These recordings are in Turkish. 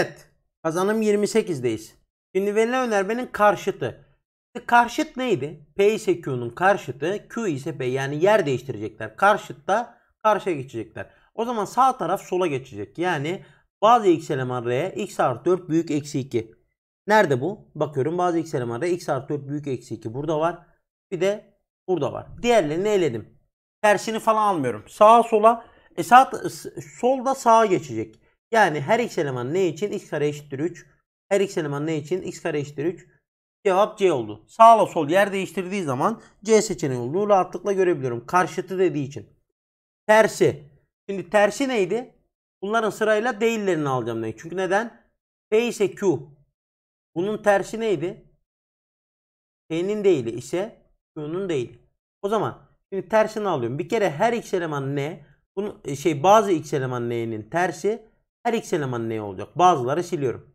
Evet. Kazanım 28'deyiz. Şimdi verilen önermenin karşıtı. E, karşıt neydi? P ise Q'nun karşıtı. Q ise P yani yer değiştirecekler. Karşıt da karşıya geçecekler. O zaman sağ taraf sola geçecek. Yani bazı x eleman R x artı 4 büyük eksi 2. Nerede bu? Bakıyorum bazı x eleman R x artı 4 büyük eksi 2 burada var. Bir de burada var. Diğerlerini eledim. Tersini falan almıyorum. Sağa sola e sağ, solda sağa geçecek. Yani her x eleman ne için? x kare eşittir 3. Her x eleman ne için? x kare eşittir 3. Cevap C oldu. Sağla sol yer değiştirdiği zaman C seçeneği olduğunu rahatlıkla görebiliyorum. Karşıtı dediği için. Tersi. Şimdi tersi neydi? Bunların sırayla değillerini alacağım. Neydi? Çünkü neden? P ise Q. Bunun tersi neydi? P'nin değili ise Q'nun değil. O zaman şimdi tersini alıyorum. Bir kere her x eleman ne? bunun e, şey bazı x eleman n'nin tersi, her x eleman ne olacak? Bazıları siliyorum.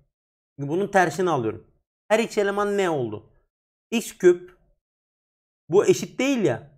Bunun tersini alıyorum. Her x eleman ne oldu? x küp bu eşit değil ya.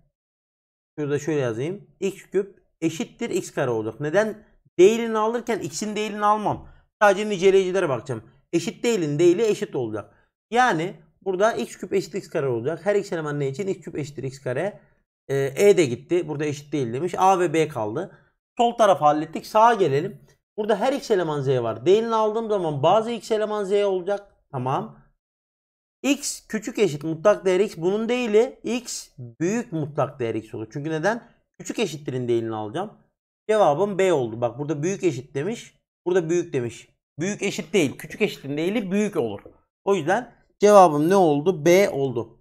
Şurada şöyle yazayım. x küp eşittir x kare olacak. Neden? Değilini alırken x'in değilini almam. Sadece niceleyicilere bakacağım. Eşit değilin değili eşit olacak. Yani burada x küp eşit x kare olacak. Her x eleman ne için? x küp eşittir x kare. Ee, e de gitti. Burada eşit değil demiş. A ve B kaldı. Sol tarafı hallettik. Sağa gelelim. Burada her x eleman z var. D'nin aldığım zaman bazı x eleman z olacak. Tamam. x küçük eşit mutlak değer x. Bunun değili x büyük mutlak değer x olur. Çünkü neden? Küçük eşittirin değilini alacağım. Cevabım B oldu. Bak burada büyük eşit demiş. Burada büyük demiş. Büyük eşit değil. Küçük eşittin değili büyük olur. O yüzden cevabım ne oldu? B oldu.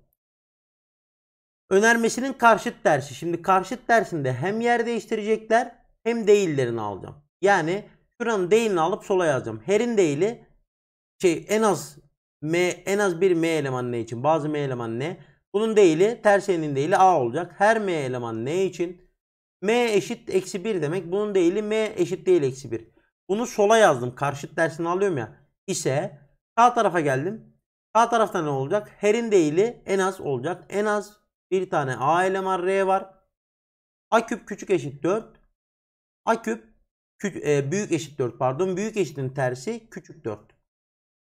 Önermesinin karşıt dersi. Şimdi karşıt dersinde hem yer değiştirecekler hem değillerini alacağım. Yani Şuranın değilini alıp sola yazacağım. Her'in değili şey en az M en az bir M eleman ne için? Bazı M eleman ne? Bunun değili tersiyenin değili A olacak. Her M eleman ne için? M eşit eksi 1 demek. Bunun değili M eşit değil eksi 1. Bunu sola yazdım. Karşıt dersini alıyorum ya. İse sağ tarafa geldim. Sağ tarafta ne olacak? Her'in değili en az olacak. En az bir tane A eleman R var. A küp küçük eşit 4. A küp Küç e, büyük eşit 4 pardon. Büyük eşitin tersi küçük 4.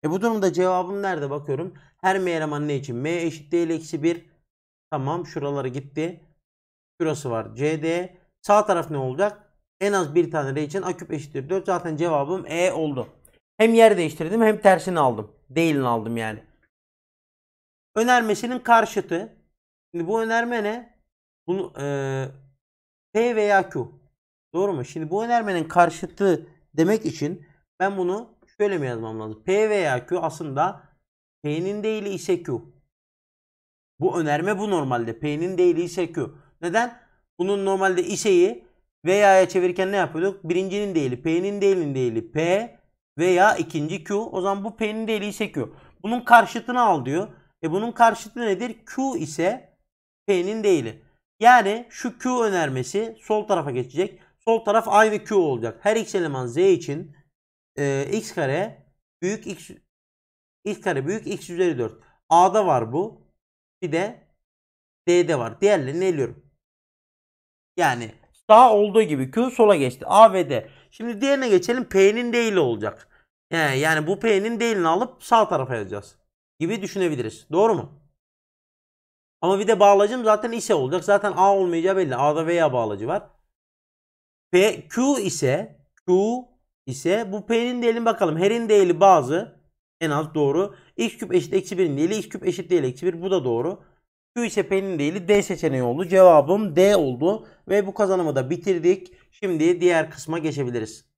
E bu durumda cevabım nerede bakıyorum. Her m elemanı ne için? m eşit değil eksi 1. Tamam şuraları gitti. Şurası var cd. Sağ taraf ne olacak? En az bir tane r için a küp eşittir 4. Zaten cevabım e oldu. Hem yer değiştirdim hem tersini aldım. Değilini aldım yani. Önermesinin karşıtı. Şimdi bu önerme ne? Bunu e, P veya Q. Doğru mu? Şimdi bu önermenin karşıtı demek için ben bunu şöyle mi yazmam lazım? P veya Q aslında P'nin değili ise Q. Bu önerme bu normalde. P'nin değili ise Q. Neden? Bunun normalde ise'yi veya'ya çevirirken ne yapıyorduk? Birincinin değili P'nin değilin değili P veya ikinci Q. O zaman bu P'nin değili ise Q. Bunun karşıtını al diyor. E bunun karşıtı nedir? Q ise P'nin değili. Yani şu Q önermesi sol tarafa geçecek. Sol taraf A ve q olacak. Her x eleman z için e, x kare büyük x x kare büyük x üzeri 4. A'da var bu. Bir de D'de var. Diğerlerini eliyorum. Yani sağ olduğu gibi Q sola geçti. A ve D. Şimdi diğerine geçelim. P'nin değil olacak. Yani, yani bu P'nin değilini alıp sağ tarafa yazacağız. Gibi düşünebiliriz. Doğru mu? Ama bir de bağlacım zaten ise olacak. Zaten A olmayacağı belli. A'da veya bağlacı var. P, Q ise Q ise bu P'nin değerini bakalım. Her'in değeri bazı en az doğru. X küp eşit eksi 1'in değeri X küp eşit değil eksi 1 bu da doğru. Q ise P'nin değeri D seçeneği oldu. Cevabım D oldu. Ve bu kazanımı da bitirdik. Şimdi diğer kısma geçebiliriz.